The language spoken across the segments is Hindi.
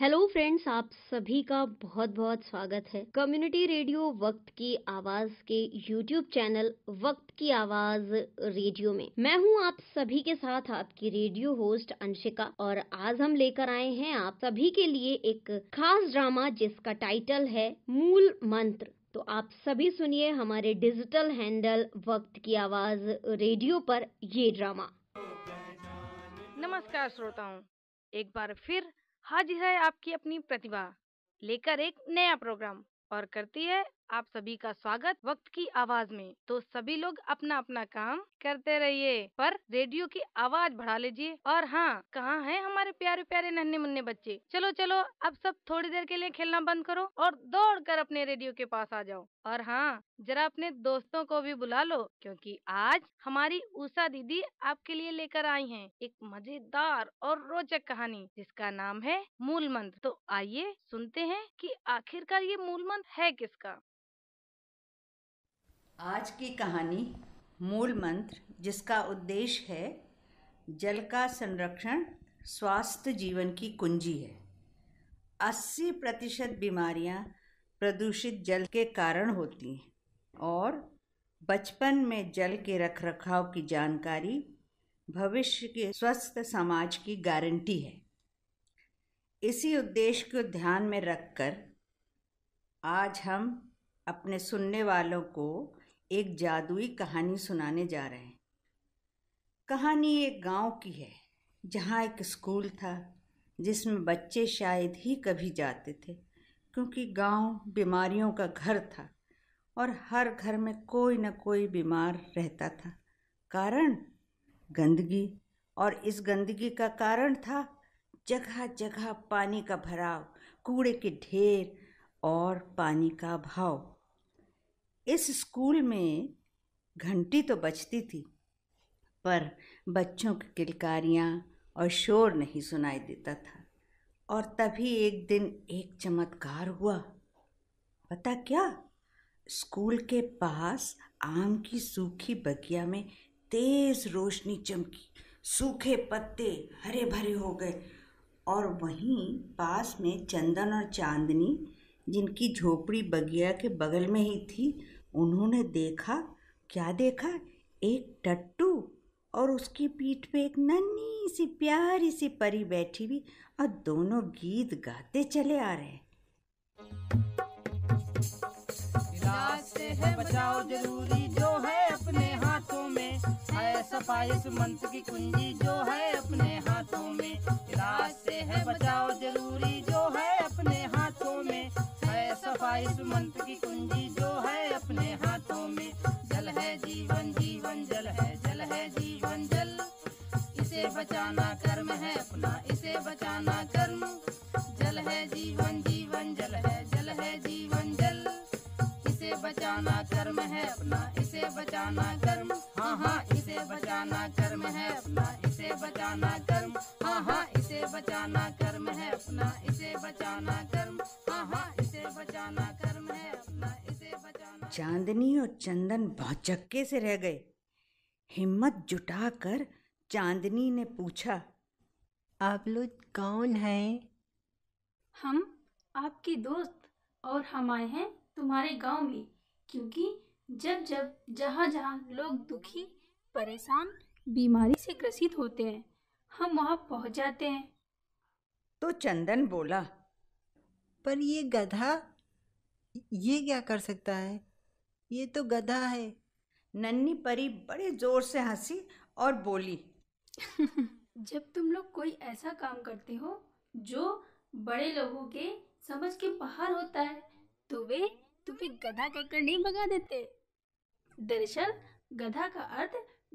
हेलो फ्रेंड्स आप सभी का बहुत बहुत स्वागत है कम्युनिटी रेडियो वक्त की आवाज के यूट्यूब चैनल वक्त की आवाज रेडियो में मैं हूं आप सभी के साथ आपकी रेडियो होस्ट अंशिका और आज हम लेकर आए हैं आप सभी के लिए एक खास ड्रामा जिसका टाइटल है मूल मंत्र तो आप सभी सुनिए हमारे डिजिटल हैंडल वक्त की आवाज रेडियो पर ये ड्रामा नमस्कार श्रोताओं एक बार फिर हाजिर है आपकी अपनी प्रतिभा लेकर एक नया प्रोग्राम और करती है आप सभी का स्वागत वक्त की आवाज में तो सभी लोग अपना अपना काम करते रहिए पर रेडियो की आवाज बढ़ा लीजिए और हाँ कहाँ हैं हमारे प्यारे प्यारे नन्हे मुन्ने बच्चे चलो चलो अब सब थोड़ी देर के लिए खेलना बंद करो और दौड़ कर अपने रेडियो के पास आ जाओ और हाँ जरा अपने दोस्तों को भी बुला लो क्योंकि आज हमारी उषा दीदी आपके लिए लेकर आई हैं एक मजेदार और रोचक कहानी जिसका नाम है मूल मंत्र तो आइए सुनते हैं कि आखिरकार ये मूल मंत्र है किसका आज की कहानी मूल मंत्र जिसका उद्देश्य है जल का संरक्षण स्वास्थ्य जीवन की कुंजी है 80 प्रतिशत बीमारियाँ प्रदूषित जल के कारण होती हैं और बचपन में जल के रखरखाव की जानकारी भविष्य के स्वस्थ समाज की गारंटी है इसी उद्देश्य को ध्यान में रखकर आज हम अपने सुनने वालों को एक जादुई कहानी सुनाने जा रहे हैं कहानी एक गांव की है जहां एक स्कूल था जिसमें बच्चे शायद ही कभी जाते थे क्योंकि गांव बीमारियों का घर था और हर घर में कोई न कोई बीमार रहता था कारण गंदगी और इस गंदगी का कारण था जगह जगह पानी का भराव कूड़े के ढेर और पानी का अभाव इस स्कूल में घंटी तो बजती थी पर बच्चों की किलकारियाँ और शोर नहीं सुनाई देता था और तभी एक दिन एक चमत्कार हुआ पता क्या स्कूल के पास आम की सूखी बगिया में तेज रोशनी चमकी सूखे पत्ते हरे भरे हो गए और वहीं पास में चंदन और चांदनी जिनकी झोपड़ी बगिया के बगल में ही थी उन्होंने देखा क्या देखा एक टट्टू और उसकी पीठ पे एक नन्ही सी प्यारी सी परी बैठी हुई और दोनों गीत गाते चले आ रहे हैं से है बचाओ जरूरी जो है अपने हाथों में है सफाई मंत्र की कुंजी जो है अपने हाथों में इलाज से है बचाओ जरूरी जो है अपने हाथों इस मंत्र की कुंजी जो है अपने हाथों में जल है जीवन जीवन जल है जल है जीवन जल इसे बचाना चांदनी और चंदन भौचक्के से रह गए हिम्मत जुटाकर चांदनी ने पूछा आप लोग कौन हैं हम आपके दोस्त और हम आए हैं तुम्हारे गांव में क्योंकि जब जब जहाँ जहाँ लोग दुखी परेशान बीमारी से ग्रसित होते हैं हम वहाँ पहुँच जाते हैं तो चंदन बोला पर ये गधा ये क्या कर सकता है ये तो गधा है नन्नी परी बड़े जोर से हंसी और बोली जब तुम लोग कोई ऐसा काम करते हो जो बड़े लोगों के समझ के बाहर होता है तो वे तुम्हें गधा कहकर नहीं भगा देते दरअसल गधा का अर्थ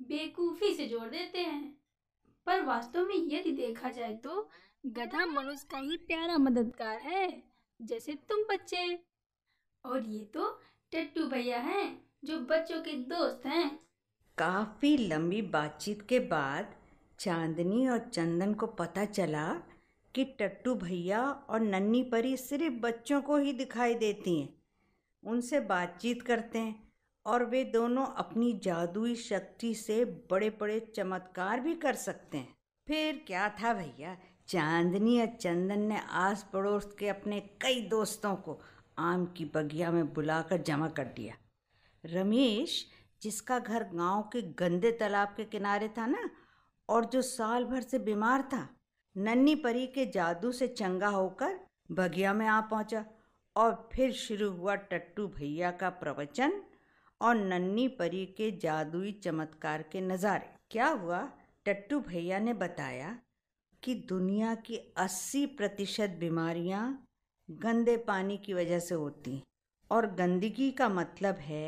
बेकूफी से जोड़ देते हैं पर वास्तव में यदि देखा जाए तो गधा मनुष्य का ही प्यारा मददगार है जैसे तुम बच्चे और ये तो टट्टू भैया हैं जो बच्चों के दोस्त हैं काफ़ी लंबी बातचीत के बाद चांदनी और चंदन को पता चला कि टट्टू भैया और नन्नी परी सिर्फ बच्चों को ही दिखाई देती हैं उनसे बातचीत करते हैं और वे दोनों अपनी जादुई शक्ति से बड़े बड़े चमत्कार भी कर सकते हैं फिर क्या था भैया चांदनी और चंदन ने आस पड़ोस के अपने कई दोस्तों को आम की बगिया में बुलाकर जमा कर दिया रमेश जिसका घर गांव के गंदे तालाब के किनारे था ना और जो साल भर से बीमार था नन्नी परी के जादू से चंगा होकर बगिया में आ पहुंचा और फिर शुरू हुआ टट्टू भैया का प्रवचन और नन्नी परी के जादुई चमत्कार के नज़ारे क्या हुआ टट्टू भैया ने बताया कि दुनिया की 80 प्रतिशत बीमारियाँ गंदे पानी की वजह से होती और गंदगी का मतलब है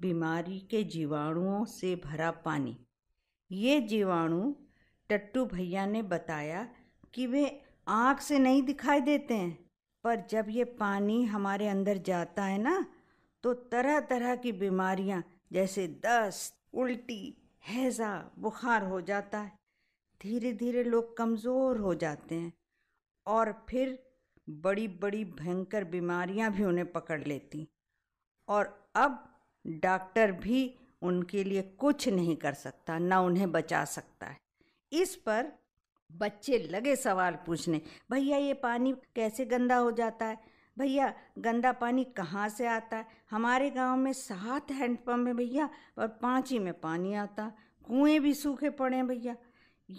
बीमारी के जीवाणुओं से भरा पानी ये जीवाणु टट्टू भैया ने बताया कि वे आँख से नहीं दिखाई देते हैं पर जब ये पानी हमारे अंदर जाता है ना तो तरह तरह की बीमारियाँ जैसे दस्त उल्टी हैज़ा बुखार हो जाता है धीरे धीरे लोग कमज़ोर हो जाते हैं और फिर बड़ी बड़ी भयंकर बीमारियां भी उन्हें पकड़ लेती और अब डॉक्टर भी उनके लिए कुछ नहीं कर सकता ना उन्हें बचा सकता है इस पर बच्चे लगे सवाल पूछने भैया ये पानी कैसे गंदा हो जाता है भैया गंदा पानी कहाँ से आता है हमारे गांव में सात हैंडपम्प है भैया और पाँच ही में पानी आता कुएँ भी सूखे पड़े हैं भैया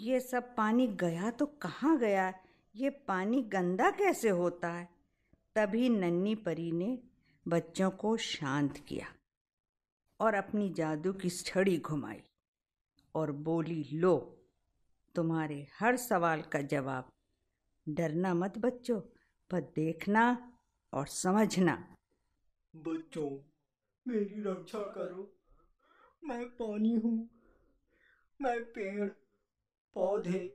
ये सब पानी गया तो कहाँ गया है ये पानी गंदा कैसे होता है तभी नन्नी परी ने बच्चों को शांत किया और अपनी जादू की छड़ी घुमाई और बोली लो तुम्हारे हर सवाल का जवाब डरना मत बच्चों पर देखना और समझना बच्चों मेरी रक्षा करो मैं पानी हूँ मैं पेड़ पौधे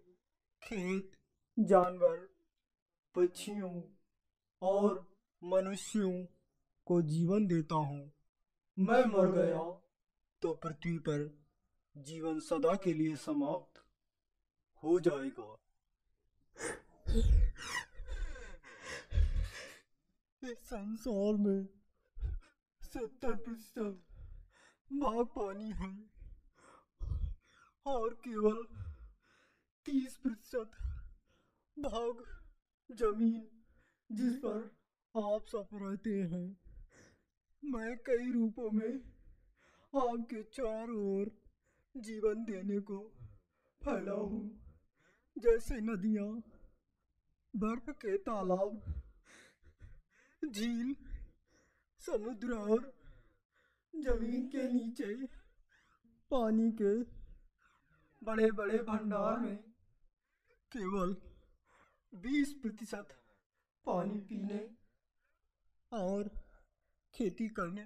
खेत जानवर पक्षियों और मनुष्यों को जीवन देता हूँ मैं मर गया तो पृथ्वी पर जीवन सदा के लिए समाप्त हो जाएगा इस संसार में सत्तर प्रतिशत भाग पानी है और केवल तीस प्रतिशत भाग जमीन जिस पर आप सब रहते हैं मैं कई रूपों में आपके चार ओर जीवन देने को फैला हूँ जैसे नदियाँ बर्फ के तालाब झील समुद्र और जमीन के नीचे पानी के बड़े बड़े भंडार में केवल बीस प्रतिशत पानी पीने और खेती करने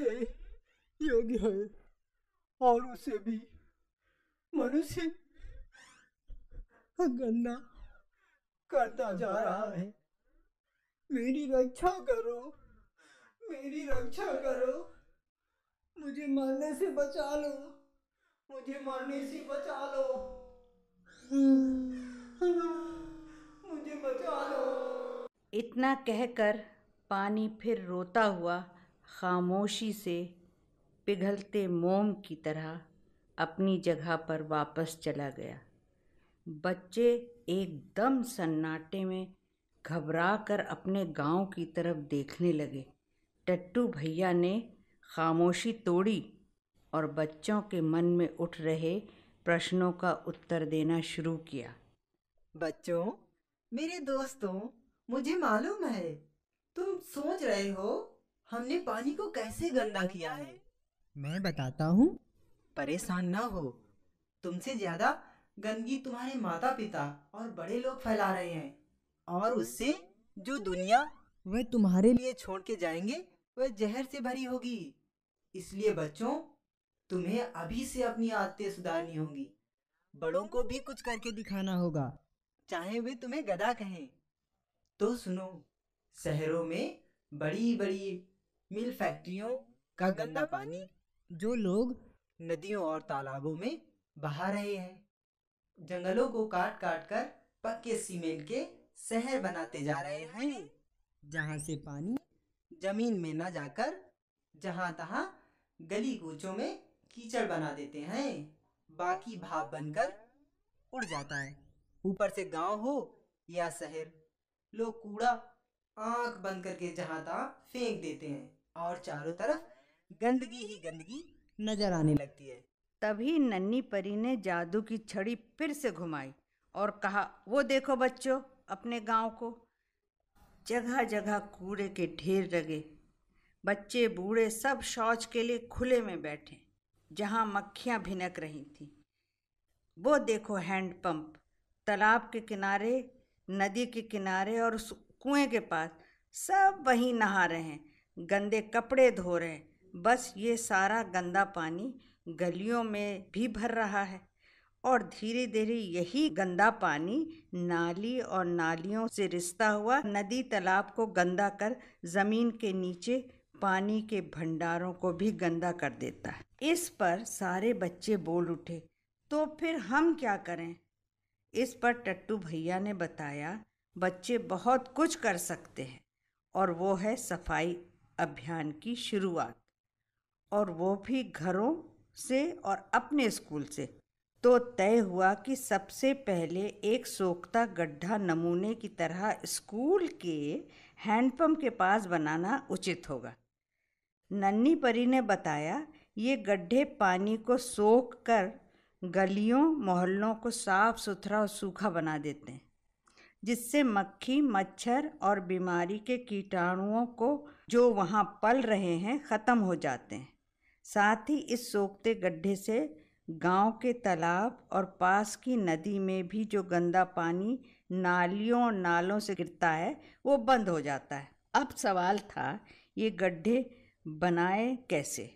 के, योग्य है और उसे भी मनुष्य गंदा करता जा रहा है मेरी रक्षा करो मेरी रक्षा करो मुझे मरने से बचा लो मुझे मरने से बचा लो मुझे बचा लो इतना कहकर पानी फिर रोता हुआ खामोशी से पिघलते मोम की तरह अपनी जगह पर वापस चला गया बच्चे एकदम सन्नाटे में घबरा कर अपने गांव की तरफ देखने लगे टट्टू भैया ने खामोशी तोड़ी और बच्चों के मन में उठ रहे प्रश्नों का उत्तर देना शुरू किया बच्चों मेरे दोस्तों मुझे मालूम है तुम सोच रहे हो हमने पानी को कैसे गंदा किया है मैं बताता हूँ परेशान ना हो तुमसे ज्यादा गंदगी तुम्हारे माता पिता और बड़े लोग फैला रहे हैं और उससे जो दुनिया वह तुम्हारे लिए छोड़ के जाएंगे वह जहर से भरी होगी इसलिए बच्चों तुम्हें अभी से अपनी आदतें सुधारनी होगी बड़ों को भी कुछ करके दिखाना होगा चाहे वे तुम्हें गधा कहें तो सुनो शहरों में बड़ी बड़ी मिल फैक्ट्रियों का गंदा पानी जो लोग नदियों और तालाबों में बहा रहे हैं जंगलों को काट काट कर पक्के सीमेंट के शहर बनाते जा रहे हैं जहाँ से पानी जमीन में न जाकर जहाँ तहाँ गली कूचों में कीचड़ बना देते हैं बाकी भाप बनकर उड़ जाता है ऊपर से गांव हो या शहर लोग कूड़ा आंख बंद करके जहां तहा फेंक देते हैं और चारों तरफ गंदगी ही गंदगी नजर आने लगती है तभी नन्नी परी ने जादू की छड़ी फिर से घुमाई और कहा वो देखो बच्चों अपने गांव को जगह जगह कूड़े के ढेर लगे बच्चे बूढ़े सब शौच के लिए खुले में बैठे जहां मक्खियां भिनक रही थी वो देखो हैंडपम्प तालाब के किनारे नदी के किनारे और उस के पास सब वहीं नहा रहे हैं गंदे कपड़े धो रहे हैं बस ये सारा गंदा पानी गलियों में भी भर रहा है और धीरे धीरे यही गंदा पानी नाली और नालियों से रिश्ता हुआ नदी तालाब को गंदा कर ज़मीन के नीचे पानी के भंडारों को भी गंदा कर देता है इस पर सारे बच्चे बोल उठे तो फिर हम क्या करें इस पर टट्टू भैया ने बताया बच्चे बहुत कुछ कर सकते हैं और वो है सफाई अभियान की शुरुआत और वो भी घरों से और अपने स्कूल से तो तय हुआ कि सबसे पहले एक सोखता गड्ढा नमूने की तरह स्कूल के हैंडपम्प के पास बनाना उचित होगा नन्नी परी ने बताया ये गड्ढे पानी को सोख कर गलियों मोहल्लों को साफ सुथरा और सूखा बना देते हैं जिससे मक्खी मच्छर और बीमारी के कीटाणुओं को जो वहाँ पल रहे हैं ख़त्म हो जाते हैं साथ ही इस सोखते गड्ढे से गांव के तालाब और पास की नदी में भी जो गंदा पानी नालियों और नालों से गिरता है वो बंद हो जाता है अब सवाल था ये गड्ढे बनाए कैसे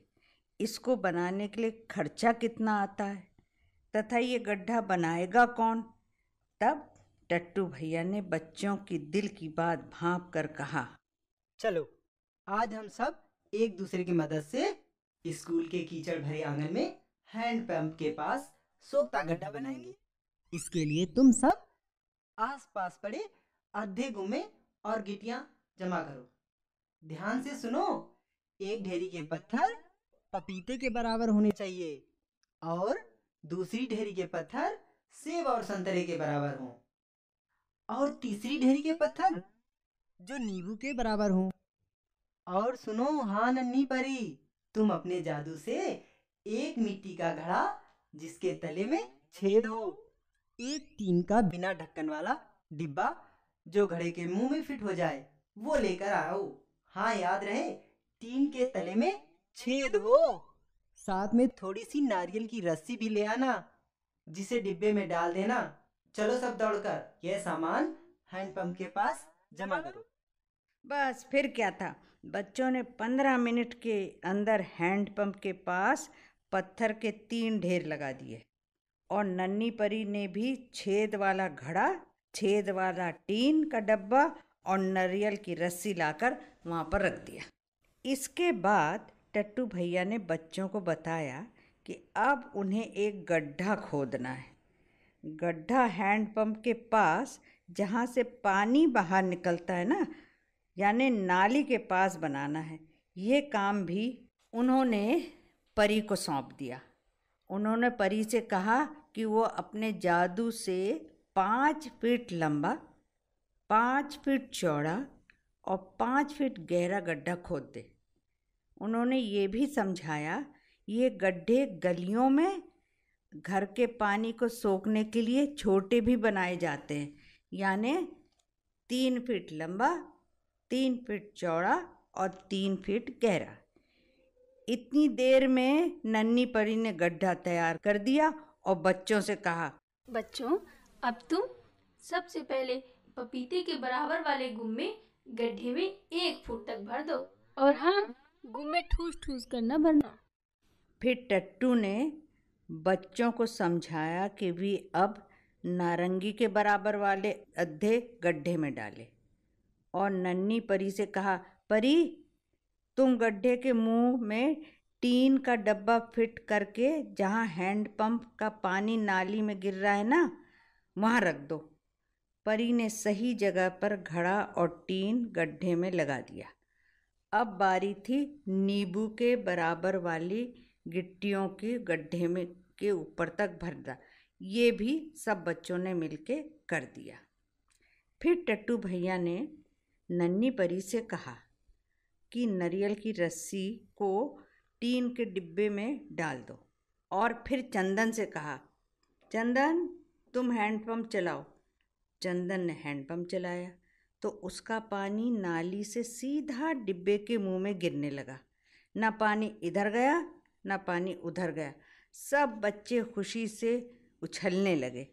इसको बनाने के लिए खर्चा कितना आता है तथा ये गड्ढा बनाएगा कौन तब टट्टू भैया ने बच्चों की दिल की बात भाप कर कहा चलो आज हम सब एक दूसरे की मदद से स्कूल के कीचड़ भरे आंगन में हैंड पंप के पास सोखता गड्ढा बनाएंगे इसके लिए तुम सब आसपास पड़े अधे गुमे और गिटिया जमा करो ध्यान से सुनो एक ढेरी के पत्थर पपीते के बराबर होने चाहिए और दूसरी ढेरी के पत्थर सेब और संतरे के बराबर हों और तीसरी ढेरी के पत्थर जो नींबू के बराबर हों और सुनो हाँ नन्नी परी तुम अपने जादू से एक मिट्टी का घड़ा जिसके तले में छेद हो एक टीन का बिना ढक्कन वाला डिब्बा जो घड़े के मुंह में फिट हो जाए वो लेकर आओ हाँ याद रहे टीन के तले में छेद हो साथ में थोड़ी सी नारियल की रस्सी भी ले आना जिसे डिब्बे में डाल देना चलो सब दौड़कर यह सामान हैंडपंप के पास जमा करो बस फिर क्या था बच्चों ने पंद्रह मिनट के अंदर हैंडपंप के पास पत्थर के तीन ढेर लगा दिए और नन्नी परी ने भी छेद वाला घड़ा छेद वाला टीन का डब्बा और नारियल की रस्सी लाकर वहाँ पर रख दिया इसके बाद टट्टू भैया ने बच्चों को बताया कि अब उन्हें एक गड्ढा खोदना है गड्ढा हैंडपम्प के पास जहाँ से पानी बाहर निकलता है ना यानी नाली के पास बनाना है ये काम भी उन्होंने परी को सौंप दिया उन्होंने परी से कहा कि वो अपने जादू से पाँच फीट लंबा पाँच फीट चौड़ा और पाँच फीट गहरा गड्ढा खोद दे उन्होंने ये भी समझाया ये गड्ढे गलियों में घर के पानी को सोखने के लिए छोटे भी बनाए जाते हैं यानि तीन फीट लंबा तीन फीट चौड़ा और तीन फीट गहरा इतनी देर में नन्ही परी ने गड्ढा तैयार कर दिया और बच्चों से कहा बच्चों अब तुम सबसे पहले पपीते के बराबर वाले गुम्मे गड्ढे में एक फुट तक भर दो और हाँ गुम ठूस ठूस ठूस करना भरना फिर टट्टू ने बच्चों को समझाया कि वे अब नारंगी के बराबर वाले अधे गड्ढे में डाले और नन्नी परी से कहा परी तुम गड्ढे के मुंह में टीन का डब्बा फिट करके जहाँ हैंडपम्प का पानी नाली में गिर रहा है ना वहाँ रख दो परी ने सही जगह पर घड़ा और टीन गड्ढे में लगा दिया अब बारी थी नींबू के बराबर वाली गिट्टियों की गड्ढे में के ऊपर तक भरना ये भी सब बच्चों ने मिल कर दिया फिर टट्टू भैया ने नन्ही परी से कहा कि नरियल की रस्सी को टीन के डिब्बे में डाल दो और फिर चंदन से कहा चंदन तुम हैंडपम्प चलाओ चंदन ने हैंडपम्प चलाया तो उसका पानी नाली से सीधा डिब्बे के मुंह में गिरने लगा ना पानी इधर गया ना पानी उधर गया सब बच्चे खुशी से उछलने लगे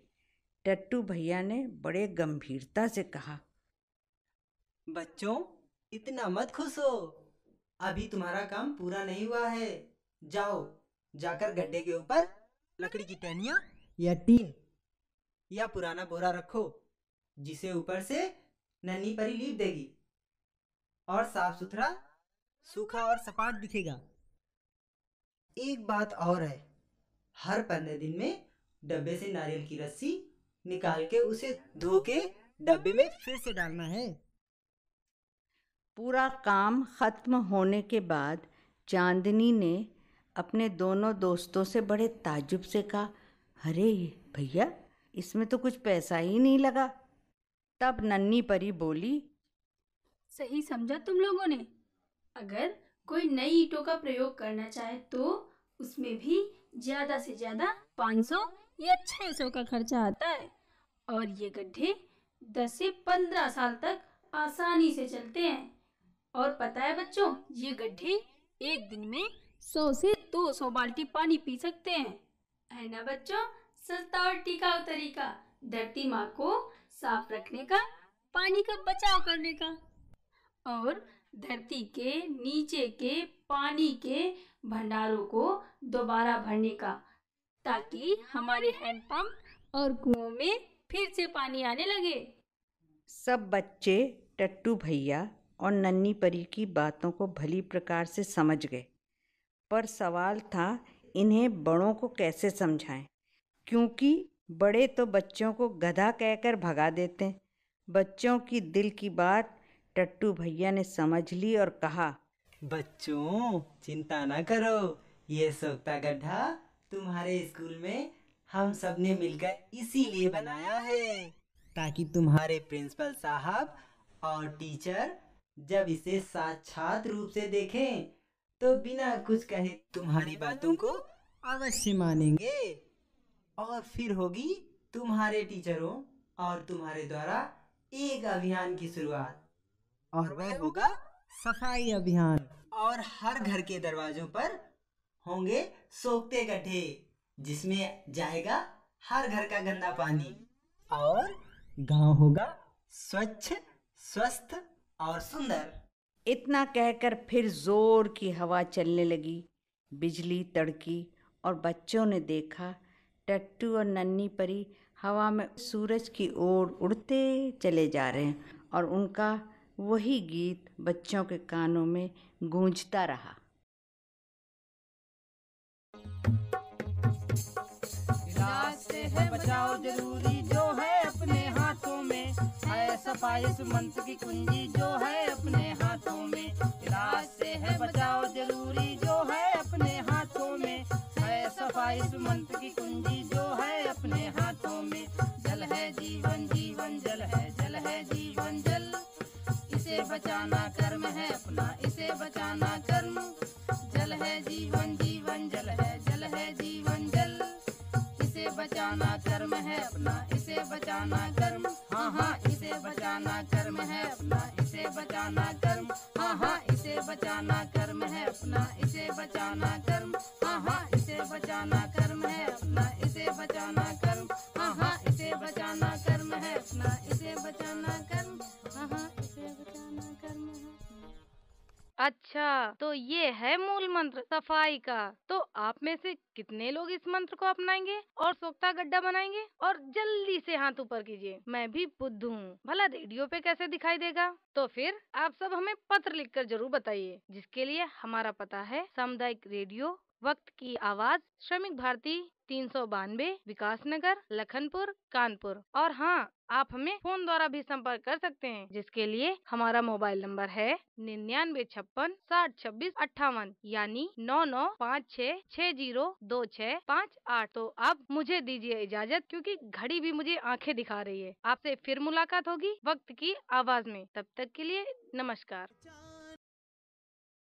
टट्टू भैया ने बड़े गंभीरता से कहा बच्चों इतना मत खुश हो अभी तुम्हारा काम पूरा नहीं हुआ है जाओ जाकर गड्ढे के ऊपर लकड़ी की टहनिया या टीन या पुराना बोरा रखो जिसे ऊपर से नन्ही परी लीप देगी और साफ सुथरा सूखा और सपाट दिखेगा एक बात और है हर पंद्रह दिन में डब्बे से नारियल की रस्सी निकाल के उसे धो के डब्बे में फिर से डालना है पूरा काम खत्म होने के बाद चांदनी ने अपने दोनों दोस्तों से बड़े ताजुब से कहा अरे भैया इसमें तो कुछ पैसा ही नहीं लगा तब नन्नी परी बोली सही समझा तुम लोगों ने अगर कोई नई ईटों का प्रयोग करना चाहे तो उसमें भी ज्यादा से ज्यादा 500 या 600 का खर्चा आता है और ये गड्ढे 10 से 15 साल तक आसानी से चलते हैं और पता है बच्चों ये गड्ढे एक दिन में 100 से 200 बाल्टी पानी पी सकते हैं है ना बच्चों सस्ता और टिकाऊ तरीका धरती माँ को साफ रखने का पानी का बचाव करने का और धरती के नीचे के पानी के भंडारों को दोबारा भरने का ताकि हमारे हैंडपम्प और कुओं में फिर से पानी आने लगे सब बच्चे टट्टू भैया और नन्ही परी की बातों को भली प्रकार से समझ गए पर सवाल था इन्हें बड़ों को कैसे समझाएं क्योंकि बड़े तो बच्चों को गधा कहकर भगा देते हैं बच्चों की दिल की बात टट्टू भैया ने समझ ली और कहा बच्चों चिंता ना करो ये सोखता गड्ढा तुम्हारे स्कूल में हम सब ने मिलकर इसीलिए बनाया है ताकि तुम्हारे प्रिंसिपल साहब और टीचर जब इसे साक्षात रूप से देखें तो बिना कुछ कहे तुम्हारी बातों को अवश्य मानेंगे और फिर होगी तुम्हारे टीचरों और तुम्हारे द्वारा एक अभियान की शुरुआत और वह होगा सफाई अभियान और हर घर के दरवाजों पर होंगे सोखते गड्ढे जिसमें जाएगा हर घर का गंदा पानी और गांव होगा स्वच्छ स्वस्थ और सुंदर इतना कहकर फिर जोर की हवा चलने लगी बिजली तड़की और बच्चों ने देखा टट्टू और नन्ही परी हवा में सूरज की ओर उड़ते चले जा रहे हैं और उनका वही गीत बच्चों के कानों में गूंजता रहा है बचाओ जरूरी जो है अपने हाथों में है सफाई सुमंत की कुंजी जो है अपने हाथों में रास्ते है बचाओ जरूरी जो है पाइस मंत्र की कुंजी जो है अपने हाथों में जल है जीवन जीवन जल है जल है जीवन जल इसे बचाना कर्म है अपना इसे बचाना कर्म जल है जीवन जीवन जल है जल है जीवन जल इसे बचाना कर्म है अपना इसे बचाना कर्म हाँ हाँ इसे बचाना कर्म है अपना इसे बचाना कर्म हाँ हाँ इसे बचाना कर्म है अपना इसे बचाना अच्छा तो ये है मूल मंत्र सफाई का तो आप में से कितने लोग इस मंत्र को अपनाएंगे और सोखता गड्ढा बनाएंगे और जल्दी से हाथ ऊपर कीजिए मैं भी बुद्ध हूँ भला रेडियो पे कैसे दिखाई देगा तो फिर आप सब हमें पत्र लिखकर जरूर बताइए जिसके लिए हमारा पता है सामुदायिक रेडियो वक्त की आवाज़ श्रमिक भारती तीन सौ बानवे विकास नगर लखनपुर कानपुर और हाँ आप हमें फोन द्वारा भी संपर्क कर सकते हैं जिसके लिए हमारा मोबाइल नंबर है निन्यानवे छप्पन साठ छब्बीस अट्ठावन यानी नौ नौ पाँच छः छः जीरो दो छः पाँच आठ तो आप मुझे दीजिए इजाजत क्योंकि घड़ी भी मुझे आंखें दिखा रही है आपसे फिर मुलाकात होगी वक्त की आवाज में तब तक के लिए नमस्कार